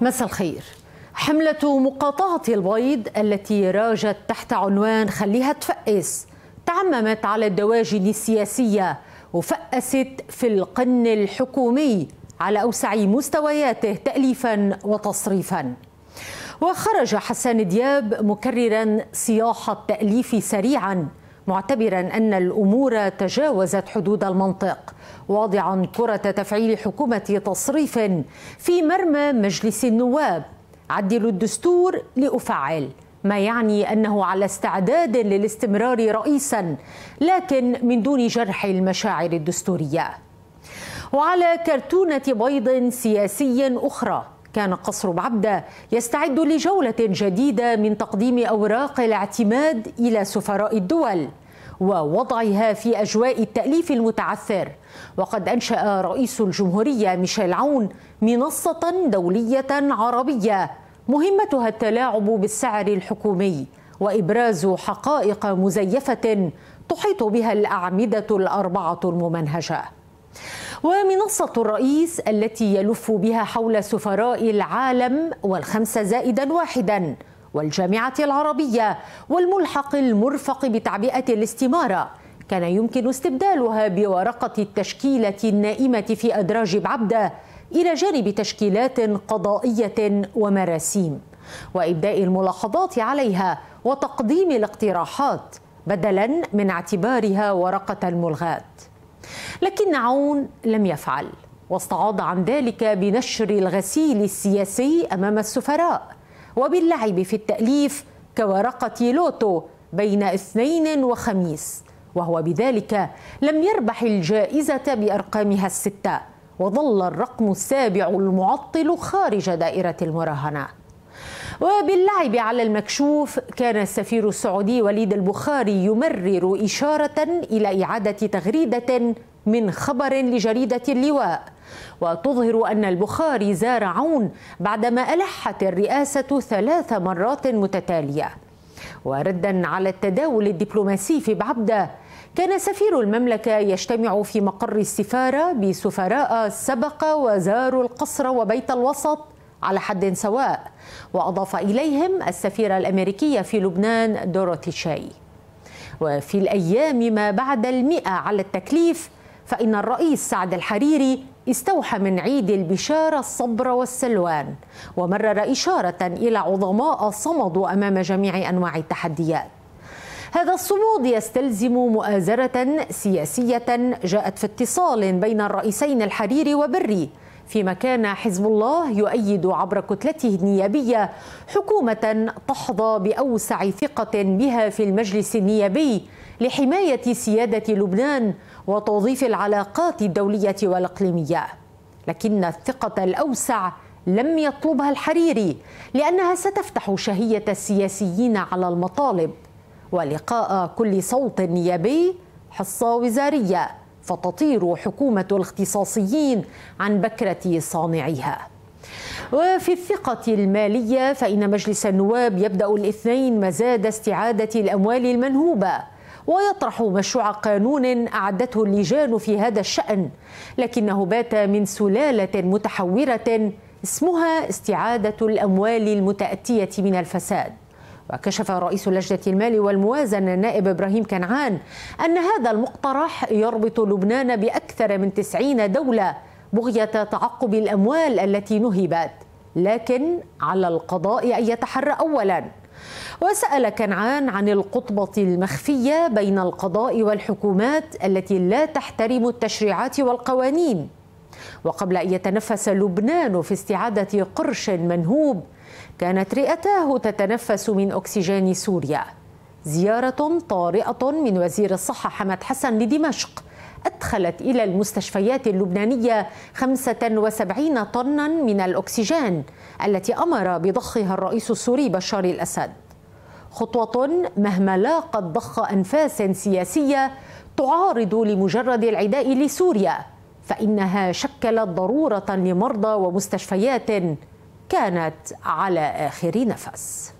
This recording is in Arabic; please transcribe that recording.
مساء الخير حملة مقاطعة البيض التي راجت تحت عنوان خليها تفقس تعممت على الدواجن السياسية وفقست في القن الحكومي على أوسع مستوياته تأليفا وتصريفا وخرج حسان دياب مكررا صياح التأليف سريعا معتبرا أن الأمور تجاوزت حدود المنطق واضعا كرة تفعيل حكومة تصريف في مرمى مجلس النواب عدلوا الدستور لأفعل ما يعني انه على استعداد للاستمرار رئيسا لكن من دون جرح المشاعر الدستوريه وعلى كرتونه بيض سياسي اخرى كان قصر بعبدة يستعد لجولة جديدة من تقديم أوراق الاعتماد إلى سفراء الدول ووضعها في أجواء التأليف المتعثر وقد أنشأ رئيس الجمهورية ميشيل عون منصة دولية عربية مهمتها التلاعب بالسعر الحكومي وإبراز حقائق مزيفة تحيط بها الأعمدة الأربعة الممنهجة ومنصة الرئيس التي يلف بها حول سفراء العالم والخمسة زائدا واحدا والجامعة العربية والملحق المرفق بتعبئة الاستمارة كان يمكن استبدالها بورقة التشكيلة النائمة في أدراج بعبدة إلى جانب تشكيلات قضائية ومراسيم وإبداء الملاحظات عليها وتقديم الاقتراحات بدلا من اعتبارها ورقة ملغاة لكن عون لم يفعل واستعاض عن ذلك بنشر الغسيل السياسي امام السفراء وباللعب في التاليف كورقه لوتو بين اثنين وخميس وهو بذلك لم يربح الجائزه بارقامها السته وظل الرقم السابع المعطل خارج دائره المراهنه وباللعب على المكشوف كان السفير السعودي وليد البخاري يمرر إشارة إلى إعادة تغريدة من خبر لجريدة اللواء وتظهر أن البخاري زار عون بعدما ألحت الرئاسة ثلاث مرات متتالية وردا على التداول الدبلوماسي في بعبده كان سفير المملكة يجتمع في مقر السفارة بسفراء سبق وزاروا القصر وبيت الوسط على حد سواء وأضاف إليهم السفيرة الأمريكية في لبنان دوروتي شاي وفي الأيام ما بعد المئة على التكليف فإن الرئيس سعد الحريري استوحى من عيد البشارة الصبر والسلوان ومرر إشارة إلى عظماء صمدوا أمام جميع أنواع التحديات هذا الصمود يستلزم مؤازرة سياسية جاءت في اتصال بين الرئيسين الحريري وبري فيما كان حزب الله يؤيد عبر كتلته النيابية حكومة تحظى بأوسع ثقة بها في المجلس النيابي لحماية سيادة لبنان وتوظيف العلاقات الدولية والإقليمية لكن الثقة الأوسع لم يطلبها الحريري لأنها ستفتح شهية السياسيين على المطالب ولقاء كل صوت نيابي حصة وزارية فتطير حكومة الاختصاصيين عن بكرة صانعيها وفي الثقة المالية فإن مجلس النواب يبدأ الاثنين مزاد استعادة الأموال المنهوبة ويطرح مشروع قانون أعدته اللجان في هذا الشأن لكنه بات من سلالة متحورة اسمها استعادة الأموال المتأتية من الفساد وكشف رئيس لجنة المال والموازنة النائب إبراهيم كنعان أن هذا المقترح يربط لبنان بأكثر من 90 دولة بغية تعقب الأموال التي نهبت لكن على القضاء أن يتحرى أولاً وسأل كنعان عن القطبة المخفية بين القضاء والحكومات التي لا تحترم التشريعات والقوانين وقبل أن يتنفس لبنان في استعادة قرش منهوب كانت رئتاه تتنفس من أكسجين سوريا زيارة طارئة من وزير الصحة حمد حسن لدمشق أدخلت إلى المستشفيات اللبنانية 75 طنا من الأكسجين التي أمر بضخها الرئيس السوري بشار الأسد خطوة مهما لاقت ضخ أنفاس سياسية تعارض لمجرد العداء لسوريا فإنها شكلت ضرورة لمرضى ومستشفيات كانت على آخر نفس